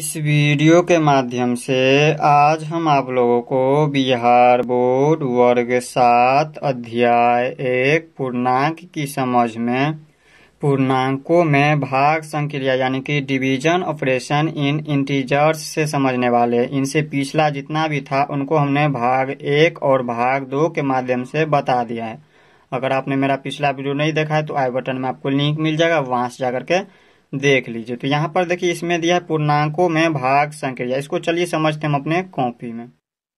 इस वीडियो के माध्यम से आज हम आप लोगों को बिहार बोर्ड वर्ग सात अध्याय एक पूर्णांक की समझ में पूर्णांकों में भाग संक्रिया यानी कि डिवीजन ऑपरेशन इन इंटीजर्स से समझने वाले इनसे पिछला जितना भी था उनको हमने भाग एक और भाग दो के माध्यम से बता दिया है अगर आपने मेरा पिछला वीडियो नहीं देखा है तो आई बटन में आपको लिंक मिल जाएगा वहां से जाकर के देख लीजिए तो यहाँ पर देखिए इसमें दिया है पूर्णांकों में भाग संक्रिया इसको चलिए समझते हम अपने कॉपी में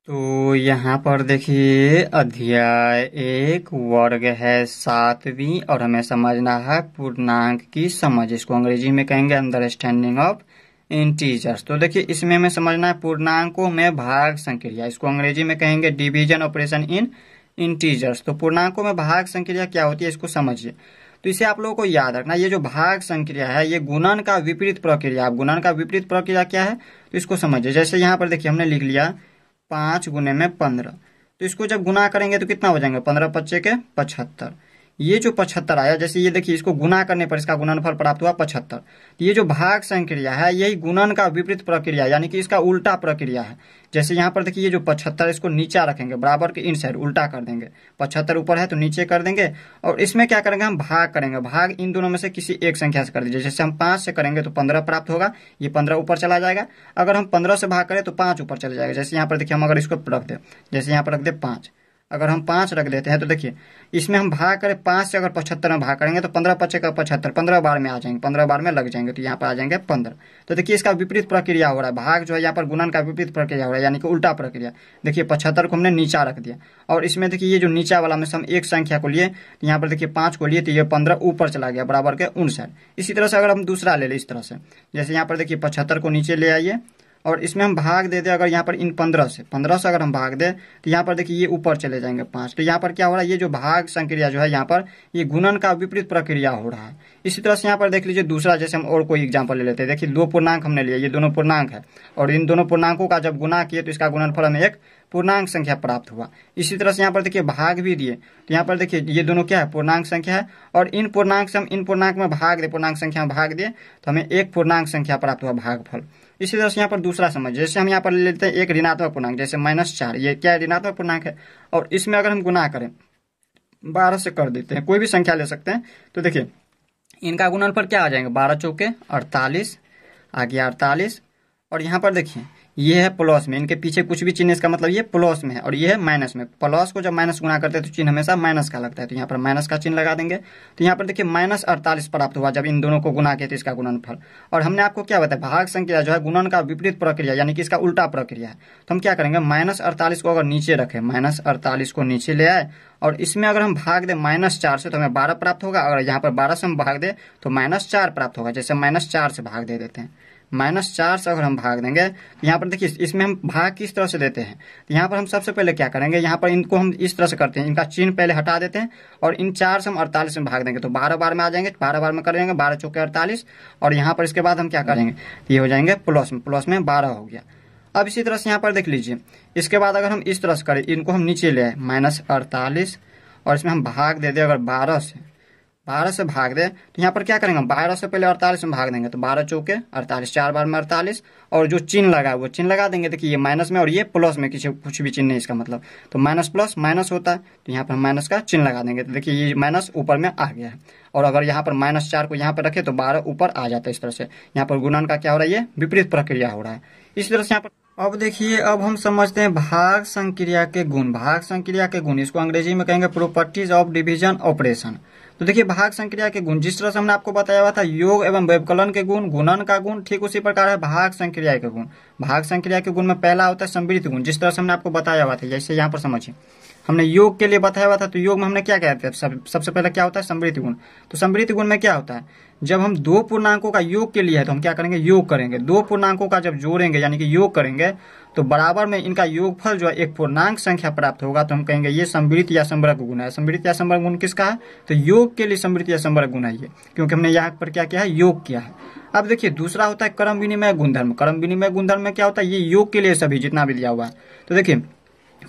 तो यहाँ पर देखिए अध्याय एक वर्ग है सातवीं और हमें समझना है पूर्णांक की समझ इसको अंग्रेजी में कहेंगे अंडरस्टैंडिंग ऑफ इंटीजर्स तो देखिए इसमें हमें समझना है पूर्णांकों में भाग संक्रिया इसको अंग्रेजी में कहेंगे डिवीजन ऑपरेशन इन इंटीजर्स तो पूर्णांकों में भाग संक्रिया क्या होती है इसको समझिए तो इसे आप लोगों को याद रखना ये जो भाग संक्रिया है ये गुणन का विपरीत प्रक्रिया अब गुणन का विपरीत प्रक्रिया क्या है तो इसको समझिए जैसे यहाँ पर देखिए हमने लिख लिया पाँच गुने में पंद्रह तो इसको जब गुना करेंगे तो कितना हो जाएंगे पंद्रह पच्चे के पचहत्तर ये जो पचहत्तर आया जैसे ये देखिए इसको गुना करने पर इसका गुणनफल प्राप्त हुआ पचहत्तर तो ये जो भाग संक्रिया है यही गुणन का विपरीत प्रक्रिया यानी कि इसका उल्टा प्रक्रिया है जैसे यहाँ पर देखिए ये जो पचहत्तर इसको नीचा रखेंगे बराबर के इन साइड उल्टा कर देंगे पचहत्तर ऊपर है तो नीचे कर देंगे और इसमें क्या करेंगे हम भाग करेंगे भाग इन दोनों में से किसी एक संख्या से कर दीजिए जैसे हम पांच से करेंगे तो पंद्रह प्राप्त होगा ये पंद्रह ऊपर चला जाएगा अगर हम पंद्रह से भाग करें तो पांच ऊपर चला जाएगा जैसे यहाँ पर देखिए हम अगर इसको रख दे जैसे यहाँ पर रख दे पांच अगर हम पाँच रख देते हैं तो देखिए इसमें हम भाग करें पाँच से अगर पचहत्तर में भाग करेंगे तो पंद्रह पच्चे का पचहत्तर पंद्रह बार में आ जाएंगे पंद्रह बार में लग जाएंगे तो यहाँ पर आ जाएंगे पंद्रह तो देखिए इसका विपरीत प्रक्रिया हो रहा है भाग जो है यहाँ पर गुणन का विपरीत प्रक्रिया हो रहा है यानी कि उल्टा प्रक्रिया देखिए पचहत्तर को हमने नीचा रख दिया और इसमें देखिए ये जो नीचा वाला में से हम एक संख्या को लिए यहाँ पर देखिए पाँच को लिए तो ये पंद्रह ऊपर चला गया बराबर के उनसठ इसी तरह से अगर हम दूसरा ले लें इस तरह से जैसे यहाँ पर देखिए पचहत्तर को नीचे ले आइए और इसमें हम भाग दे दें अगर यहाँ पर इन पंद्रह से पंद्रह से अगर हम भाग दें तो यहाँ पर देखिए ये ऊपर चले जाएंगे पाँच तो यहाँ पर क्या हो रहा है ये जो भाग संक्रिया जो है यहाँ पर ये गुणन का विपरीत प्रक्रिया हो रहा है इसी तरह से यहाँ पर देख लीजिए दूसरा जैसे हम और कोई एग्जाम्पल ले लेते हैं देखिए दो पूर्णांक हमने लिया ये दोनों पूर्णांक है और इन दोनों पूर्णांकों का जब गुना किए तो इसका फल हमें एक पूर्णांक संख्या प्राप्त हुआ इसी तरह से यहाँ पर देखिए भाग भी दिए तो यहाँ पर देखिए ये दोनों क्या है पूर्णांक संख्या है और इन पूर्णांक से हम इन पूर्णांक में भाग दे पूर्णांक संख्या में भाग दिए तो हमें एक पूर्णांक संख्या प्राप्त हुआ भागफल इसी तरह से यहाँ पर दूसरा समझ जैसे हम यहाँ पर ले लेते हैं एक ऋणात्मक पूर्णांक जैसे माइनस चार ये क्या ऋणात्मक पूर्णांक है और इसमें अगर हम गुना करें बारह से कर देते हैं कोई भी संख्या ले सकते हैं तो देखिए इनका गुणनफल क्या आ जाएंगे बारह चौके अड़तालीस आ गया अड़तालीस और यहाँ पर देखिए ये है प्लस में इनके पीछे कुछ भी चिन्ह इसका मतलब ये प्लस में है और ये है माइनस में प्लस को जब माइनस गुना करते हैं तो चिन्ह हमेशा माइनस का लगता है तो यहाँ पर माइनस का चिन्ह लगा देंगे तो यहाँ पर देखिए माइनस अड़तालीस प्राप्त हुआ जब इन दोनों को गुना किया तो इसका गुणनफल और हमने आपको क्या बताया भाग संख्या जो है गुणन का विपरीत प्रक्रिया यानी कि इसका उल्टा प्रक्रिया है तो हम क्या करेंगे माइनस अड़तालीस को अगर नीचे रखें माइनस अड़तालीस को नीचे ले आए और इसमें अगर हम भाग दें माइनस चार से तो हमें बारह प्राप्त होगा अगर यहाँ पर बारह से हम भाग दें तो माइनस चार प्राप्त होगा जैसे माइनस चार से भाग दे देते हैं माइनस चार से अगर हम भाग देंगे तो यहाँ पर देखिए इसमें हम भाग किस तरह से देते हैं तो यहाँ पर हम सबसे पहले क्या करेंगे यहाँ पर इनको हम इस तरह से करते हैं इनका चिन्ह पहले हटा देते हैं और इन चार से हम अड़तालीस में भाग देंगे तो बारह बार में आ जाएंगे बारह बार में करेंगे बारह चौके अड़तालीस और यहाँ पर इसके बाद हम क्या करेंगे ये हो जाएंगे प्लस में प्लस में बारह हो गया अब इसी तरह से यहाँ पर देख लीजिए इसके बाद अगर हम इस तरह से करें इनको हम नीचे ले आए माइनस अड़तालीस और इसमें हम भाग दे दें अगर बारह से बारह से भाग दे तो यहाँ पर क्या करेंगे हम बारह से पहले अड़तालीस में भाग देंगे तो बारह चौके अड़तालीस चार बार में अड़तालीस और जो चिन्ह लगा वो चिन्ह लगा देंगे देखिए ये माइनस में और ये प्लस में किसी कुछ भी चिन्ह नहीं इसका मतलब तो माइनस प्लस माइनस होता है तो यहाँ पर माइनस का चिन्ह लगा देंगे तो देखिए ये माइनस ऊपर में आ गया है और अगर यहाँ पर माइनस चार को यहाँ पर रखे तो बारह ऊपर आ जाता है इस तरह से यहाँ पर गुणन का क्या हो रहा है ये विपरीत प्रक्रिया हो रहा है इस तरह से यहाँ पर अब देखिए अब हम समझते हैं भाग संक्रिया के गुण भाग संक्रिया के गुण इसको अंग्रेजी में कहेंगे प्रोपर्टीज ऑफ डिविजन ऑपरेशन तो देखिए भाग संक्रिया के गुण जिस तरह से हमने आपको बताया हुआ था योग एवं व्यवकलन के गुण गुणन का गुण ठीक उसी प्रकार है भाग संक्रिया के गुण भाग संक्रिया के गुण में पहला होता है संवृत्त गुण जिस तरह से हमने आपको बताया हुआ था जैसे यहाँ पर समझिए हमने योग के लिए बताया हुआ था तो योग में हमने क्या कहते हैं सब, सबसे पहले क्या होता है समृद्धि गुण तो समृद्धि गुण में क्या होता है जब हम दो पूर्णांकों का योग के लिए है तो हम क्या करेंगे योग करेंगे दो पूर्णांकों का जब जोड़ेंगे यानी कि योग करेंगे तो बराबर में इनका योगफल जो है एक पूर्णांक संख्या प्राप्त होगा तो हम कहेंगे ये समृद्ध या संवर्ग गुण है समृद्ध या संवर्ग गुण किसका है तो योग के लिए समृद्ध या संवर्ग गुण है ये क्योंकि हमने यहाँ पर क्या किया है योग किया है अब देखिए दूसरा होता है कर्म विनिमय गुणधर्म कर्म विनिमय गुणधर्म में क्या होता है ये योग के लिए सभी जितना भी दिया हुआ है तो देखिए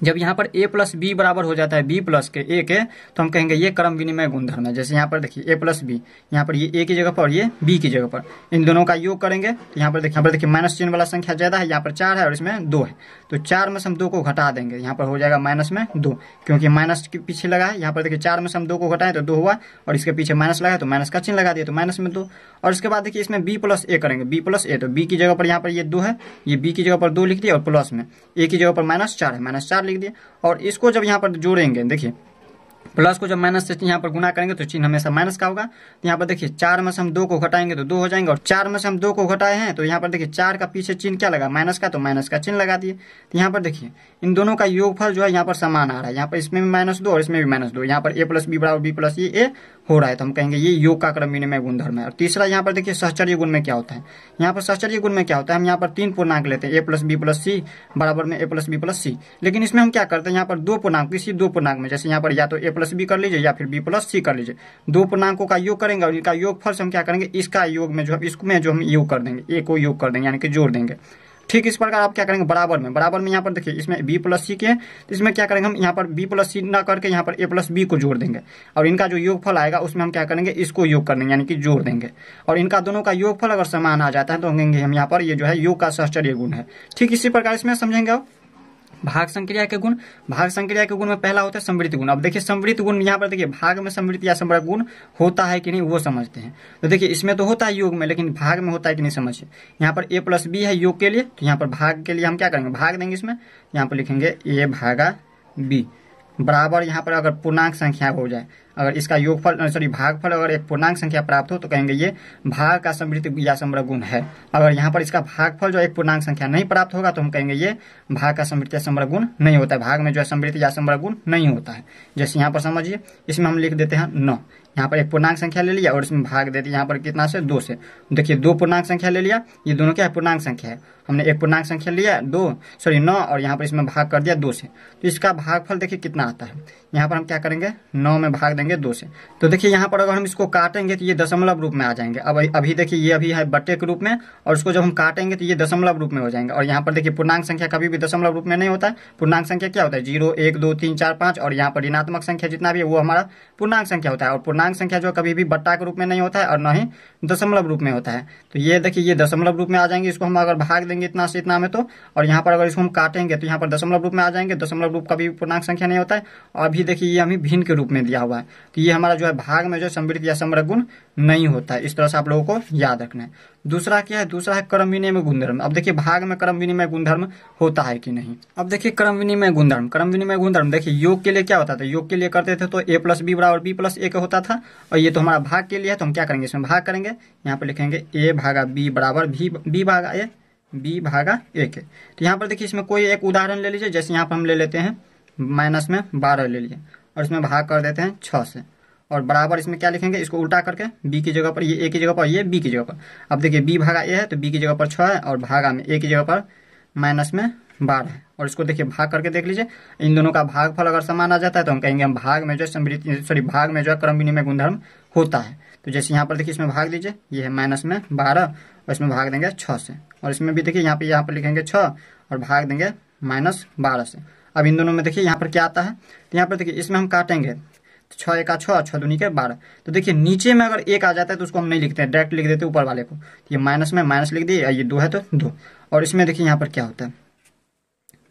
जब यहाँ पर ए प्लस बी बराबर हो जाता है बी प्लस के ए के तो हम कहेंगे ये क्रम विनिमय गुणधर्म है जैसे यहाँ पर देखिए ए प्लस बी यहाँ पर ये ए की जगह पर और ये बी की जगह पर इन दोनों का योग करेंगे तो यहाँ पर देखिए यहाँ पर देखिए माइनस चिन्ह वाला संख्या ज्यादा है यहाँ पर चार है और इसमें दो है तो चार में से हम दो को घटा देंगे यहाँ पर हो जाएगा माइनस में दो क्योंकि माइनस के पीछे लगा है यहाँ पर देखिए चार में से हम दो को घटाएं तो दो हुआ और इसके पीछे माइनस लगा तो माइनस का चिन्ह लगा दिया तो माइनस में दो और इसके बाद देखिए इसमें बी प्लस ए करेंगे बी प्लस ए तो बी की जगह पर यहाँ पर ये दो है ये बी की जगह पर दो लिख दिया और प्लस में ए की जगह पर माइनस चार है माइनस चार लिख दिए और इसको जब यहाँ पर जोड़ेंगे देखिए प्लस को जब माइनस से यहाँ पर गुना करेंगे तो चिन्ह हमेशा माइनस का होगा तो यहाँ पर देखिए चार में से हम दो को घटाएंगे तो दो हो जाएंगे और चार में से हम दो को घटाए हैं तो यहाँ पर देखिए चार का पीछे चिन्ह क्या लगा माइनस का तो माइनस का चिन्ह लगा दिए तो यहाँ पर देखिए इन दोनों का योगफल जो है यहाँ पर समान आ रहा है यहाँ पर इसमें भी माइनस दो और इसमें भी माइनस दो यहाँ पर ए प्लस बी बराबर बी प्लस ये ए हो रहा है तो हम कहेंगे ये योग का क्रम विनिमय गुणधर्म है और तीसरा यहाँ पर देखिए सहचर्य गुण में क्या होता है यहाँ पर सहचर्य गुण में क्या होता है हम यहाँ पर तीन पूर्णांक लेते हैं A plus B plus C बराबर में A plus B plus C लेकिन इसमें हम क्या करते हैं यहाँ पर दो पूर्णांक किसी दो पूर्णांक में जैसे यहाँ पर या तो ए प्लस बी कर लीजिए या फिर बी प्लस सी कर लीजिए दो पूर्णांकों का योग करेंगे और इनका योग फल से हम क्या करेंगे इसका योग में जो हम इसमें जो हम योग कर देंगे ए को योग कर देंगे यानी कि जोड़ देंगे ठीक इस प्रकार आप क्या करेंगे बराबर में बराबर में यहाँ पर देखिए इसमें बी प्लस सी के तो इसमें क्या करेंगे हम यहाँ पर बी प्लस सी न करके यहाँ पर ए प्लस बी को जोड़ देंगे और इनका जो योगफल आएगा उसमें हम क्या करेंगे इसको योग कर देंगे यानी कि जोड़ देंगे और इनका दोनों का योगफल अगर समान आ जाता है तो होंगे हम यहाँ पर ये जो है योग का सहचर्य गुण है ठीक इसी प्रकार इसमें समझेंगे आप भाग संक्रिया के गुण भाग संक्रिया के गुण में पहला होता है समृद्ध गुण अब देखिए समृद्ध गुण यहाँ पर देखिए भाग में समृद्ध या समृद्ध गुण होता है कि नहीं वो समझते हैं तो देखिए इसमें तो होता है योग में लेकिन भाग में होता है कि नहीं समझिए यहाँ पर ए प्लस बी है योग के लिए तो यहाँ पर भाग के लिए हम क्या करेंगे भाग देंगे इसमें यहाँ पर लिखेंगे ए भागा बी बराबर यहाँ पर अगर पूर्णांक संख्या हो जाए अगर इसका योगफल सॉरी भागफल अगर एक पूर्णांक संख्या प्राप्त हो तो कहेंगे ये भाग का समृद्ध या समर गुण है अगर यहाँ पर इसका भागफल जो एक पूर्णांक संख्या नहीं प्राप्त होगा तो हम कहेंगे ये भाग का समृद्ध या समर गुण नहीं होता है भाग में जो है समृद्ध या समृद्ध गुण नहीं होता है जैसे यहाँ पर समझिए इसमें हम लिख देते हैं नौ यहाँ पर एक पूर्णांक संख्या ले लिया और इसमें भाग दे दिया यहाँ पर कितना से दो से देखिए दो पूर्णांक संख्या ले लिया ये दोनों क्या है पूर्णांक संख्या है हमने एक पूर्णांक संख्या लिया दो सॉरी नौ और यहाँ पर इसमें भाग कर दिया दो से तो इसका भागफल देखिए कितना आता है यहाँ पर हम क्या करेंगे नौ में भाग देंगे करेंगे दो से तो देखिए यहाँ पर अगर हम इसको काटेंगे तो ये दशमलव रूप में आ जाएंगे अब अभी देखिए ये अभी है बट्टे के रूप में और उसको जब हम काटेंगे तो ये दशमलव रूप में हो जाएंगे और यहाँ पर देखिए पूर्णांक संख्या कभी भी दशमलव रूप में नहीं होता है पूर्णांक संख्या क्या होता है जीरो एक दो तीन चार पाँच और यहाँ पर ऋणात्मक संख्या जितना भी है वो हमारा पूर्णांक संख्या होता है और पूर्णांक संख्या जो कभी भी बट्टा के रूप में नहीं होता है और न ही दशमलव रूप में होता है तो ये देखिए ये दशमलव रूप में आ जाएंगे इसको हम अगर भाग देंगे इतना से इतना में तो और यहाँ पर अगर इसको हम काटेंगे तो यहाँ पर दशमलव रूप में आ जाएंगे दशमलव रूप कभी भी पूर्णांक संख्या नहीं होता है और अभी देखिए ये हमें भिन्न के रूप में दिया हुआ है कि ये हमारा जो है भाग में जो समृद्ध या समर गुण नहीं होता है इस तरह से आप लोगों को याद रखना है दूसरा क्या है दूसरा है कर्म विनिमय गुणधर्म अब देखिए भाग में कर्म विनिमय गुणधर्म होता है कि नहीं अब देखिए कर्म विनिमय गुणधर्म कर्म विनिमय गुणधर्म देखिए योग के लिए क्या होता था योग के लिए करते थे तो ए प्लस बी बराबर बी प्लस ए का होता था और ये तो हमारा भाग के लिए है तो हम क्या करेंगे इसमें भाग करेंगे यहाँ पर लिखेंगे ए भागा बी बराबर बी भागा ए बी भागा ए के तो यहाँ पर देखिए इसमें कोई एक उदाहरण ले लीजिए जैसे यहाँ पर हम ले लेते हैं माइनस में बारह ले लिए और इसमें भाग कर देते हैं छः से और बराबर इसमें क्या लिखेंगे इसको उल्टा करके बी की जगह पर ये ए की जगह पर ये बी की जगह पर अब देखिए बी भागा ए है तो बी की जगह पर छः है और भागा में ए की जगह पर माइनस में बारह है और इसको देखिए भाग करके देख लीजिए इन दोनों का भागफल अगर समान आ जाता है तो हम कहेंगे हम भाग में जो समृद्धि सॉरी भाग में जो है क्रम विनिमय गुणधर्म होता है तो जैसे यहाँ पर देखिए इसमें भाग लीजिए ये है माइनस में बारह और इसमें भाग देंगे छः से और इसमें भी देखिए यहाँ पर यहाँ पर लिखेंगे छः और भाग देंगे माइनस बारह से अब इन दोनों में देखिए यहाँ पर क्या आता है तो यहाँ पर देखिए इसमें हम काटेंगे तो छः एक छः छः दूनी के बारह तो देखिए नीचे में अगर एक आ जाता है तो उसको हम नहीं लिखते हैं डायरेक्ट लिख देते ऊपर वाले को तो ये माइनस में माइनस लिख दिए ये दो है तो दो और इसमें देखिए यहाँ पर क्या होता है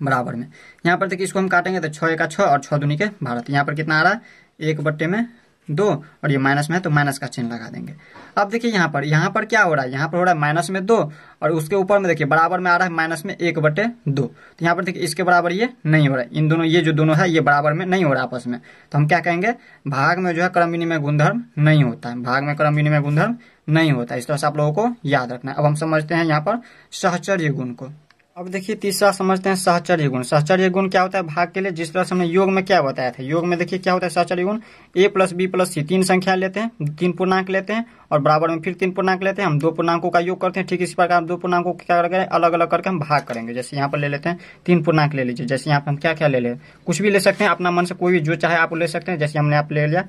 बराबर में यहाँ पर देखिए इसको हम काटेंगे तो छः एक छः और छः दूनी के बारह तो यहाँ पर कितना आ रहा है एक बट्टे में दो और ये माइनस में है तो माइनस का चिन्ह लगा देंगे अब देखिए यहाँ पर यहाँ पर क्या हो रहा है यहाँ पर हो रहा है माइनस में दो और उसके ऊपर में देखिए बराबर में आ रहा है माइनस में एक बटे दो तो यहाँ पर देखिए इसके बराबर ये नहीं हो रहा है इन दोनों ये जो दोनों है ये बराबर में नहीं हो रहा आपस में तो हम क्या कहेंगे भाग में जो है क्रम विनिमय गुणधर्म नहीं होता है भाग में क्रम विनिमय गुणधर्म नहीं होता इस तरह से आप लोगों को याद रखना है अब हम समझते हैं यहाँ पर सहचर्य गुण को अब देखिए तीसरा समझते हैं सहचर्य गुण सहचर्य गुण क्या होता है भाग के लिए जिस तरह से हमने योग में क्या बताया था योग में देखिए क्या होता है सहचर्य गुण A plus B plus C तीन संख्या लेते हैं तीन पूर्णांक लेते हैं और बराबर में फिर तीन पूर्णांक लेते हैं हम दो पूर्णांकों का योग करते हैं ठीक इसी प्रकार दो पूर्णांकों को क्या करेंगे अलग अलग करके हम भाग करेंगे जैसे यहाँ पर ले लेते हैं तीन पूर्णांक ले लीजिए जैसे यहाँ पर हम क्या क्या ले लें कुछ भी ले सकते हैं अपना मन से कोई भी जो चाहे आप ले सकते हैं जैसे हमने आप ले लिया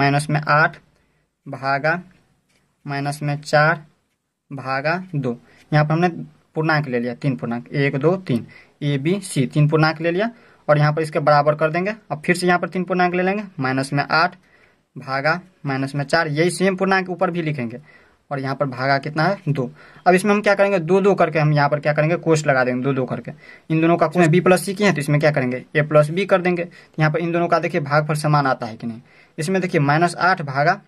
माइनस में आठ भागा माइनस में चार भागा दो यहाँ पर हमने पूर्णांक ले लिया तीन पूर्णांक एक दो तीन ए बी सी तीन पूर्णांक ले लिया और यहाँ पर इसके बराबर कर देंगे और फिर से यहाँ पर तीन पूर्णांक ले लेंगे माइनस में आठ भागा माइनस में चार यही सेम पूर्णांक ऊपर भी लिखेंगे और यहाँ पर भागा कितना है दो अब इसमें हम क्या करेंगे दो दो करके हम यहाँ पर क्या करेंगे कोष लगा देंगे दो दो करके इन दोनों का कोष्ट बी प्लस सी की है तो इसमें क्या करेंगे ए प्लस बी कर देंगे तो यहाँ पर इन दोनों का देखिए भाग पर समान आता है कि नहीं इसमें देखिए माइनस आठ भागा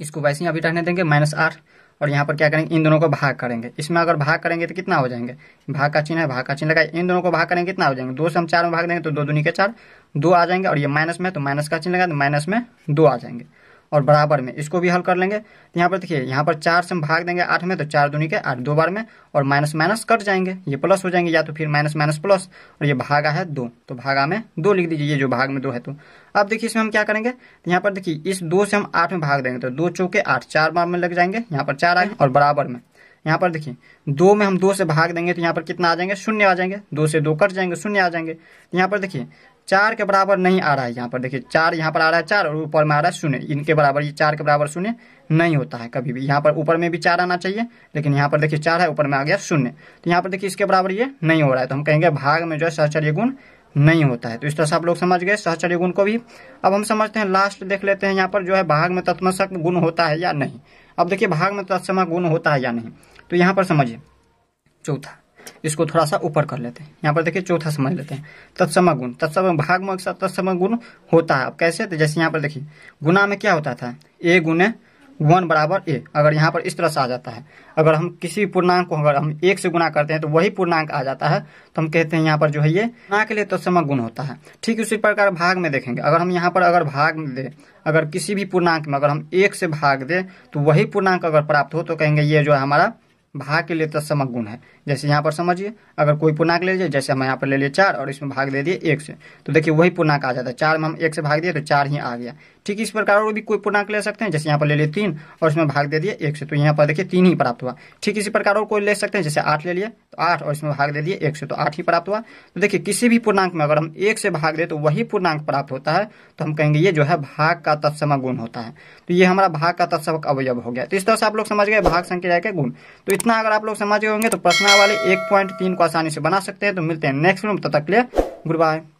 इसको वैसे ही अभी रखने देंगे माइनस आठ और यहाँ पर क्या करेंगे इन दोनों को भाग करेंगे इसमें अगर भाग करेंगे तो कितना हो जाएंगे भाग का चिन्ह है भाग का चिन्ह लगाए इन दोनों को भाग करेंगे कितना हो जाएंगे दो से हम चार में भाग देंगे तो दो दुनिया के चार दो आ जाएंगे और ये माइनस में तो माइनस का चिन्ह लगाए तो माइनस में दो आ जाएंगे और बराबर में इसको भी हल कर लेंगे तो यहाँ पर देखिए यहाँ पर चार से हम भाग देंगे आठ में तो चार दूनी के आठ दो बार में और माइनस माइनस कट जाएंगे ये प्लस हो जाएंगे या तो फिर माइनस माइनस प्लस और ये भागा है दो तो भागा में दो लिख दीजिए ये जो भाग में दो है तो अब देखिए इसमें हम क्या करेंगे तो यहाँ पर देखिए इस दो से हम आठ में भाग देंगे तो दो चौके आठ चार बार में लग जाएंगे यहाँ पर चार आए और बराबर में यहाँ पर देखिए दो में हम दो से भाग देंगे तो यहाँ पर कितना आ जाएंगे शून्य आ जाएंगे दो से दो कट जाएंगे शून्य आ जाएंगे तो यहाँ पर देखिए चार के बराबर नहीं आ रहा है यहाँ पर देखिए चार यहाँ पर आ रहा है चार और ऊपर में आ रहा है शून्य इनके बराबर ये चार के बराबर शून्य नहीं होता है कभी भी यहाँ पर ऊपर में भी चार आना चाहिए लेकिन यहाँ पर देखिए चार है ऊपर में आ गया शून्य तो यहाँ पर देखिए इसके बराबर ये नहीं हो रहा है तो हम कहेंगे भाग में जो है सहचर्य गुण नहीं होता है तो इस तरह से आप लोग समझ गए सहचर्य गुण को भी अब हम समझते हैं लास्ट देख लेते हैं यहाँ पर जो है भाग में तत्मशक्त गुण होता है या नहीं अब देखिए भाग में तो तत्समा गुण होता है या नहीं तो यहाँ पर समझिए चौथा इसको थोड़ा सा ऊपर कर लेते हैं यहाँ पर देखिए चौथा समझ लेते हैं तत्सम गुण तत्सम भाग में तत्सम गुण होता है अब कैसे तो जैसे यहाँ पर देखिए गुना में क्या होता था ए गुण वन बराबर ए अगर यहाँ पर इस तरह से आ जाता है अगर हम किसी पूर्णांक को अगर हम एक से गुना करते हैं तो वही पूर्णांक आ जाता है तो हम कहते हैं यहाँ पर जो है ये ना के लिए तत्समक तो गुण होता है ठीक उसी प्रकार भाग में देखेंगे अगर हम यहाँ पर अगर भाग में दें अगर किसी भी पूर्णांक में अगर हम एक से भाग दें तो वही पूर्णांक अगर प्राप्त हो तो कहेंगे ये जो है हमारा भाग के लिए तत्समक तो गुण है जैसे यहाँ पर समझिए अगर कोई पुनाक ले लीजिए जैसे हम यहाँ पर ले लिए चार और इसमें भाग दे दिए एक से तो देखिए वही पुनाक आ जाता है चार में हम एक से भाग दिए तो चार ही आ गया ठीक इस प्रकार और भी कोई पुनाक ले सकते हैं जैसे यहाँ पर ले लिए तीन और इसमें भाग दे दिए एक से तो यहाँ पर देखिए तीन ही प्राप्त हुआ ठीक इसी प्रकार और कोई ले सकते हैं जैसे आठ ले लिए आठ और इसमें भाग दे दिए एक से तो आठ ही प्राप्त हुआ तो देखिए किसी भी पूर्णांक में अगर हम एक से भाग दे तो वही पूर्णांक प्राप्त होता है तो हम कहेंगे ये जो है भाग का तत्सम गुण होता है तो ये हमारा भाग का तत्सम अवयव हो गया तो इस तरह से आप लोग समझ गए भाग संख्या के गुण तो इतना अगर आप लोग समझ गए होंगे तो प्रश्न वाले एक पॉइंट तीन को आसानी से बना सकते हैं तो मिलते हैं नेक्स्ट रूम तब तक लिए गुड बाय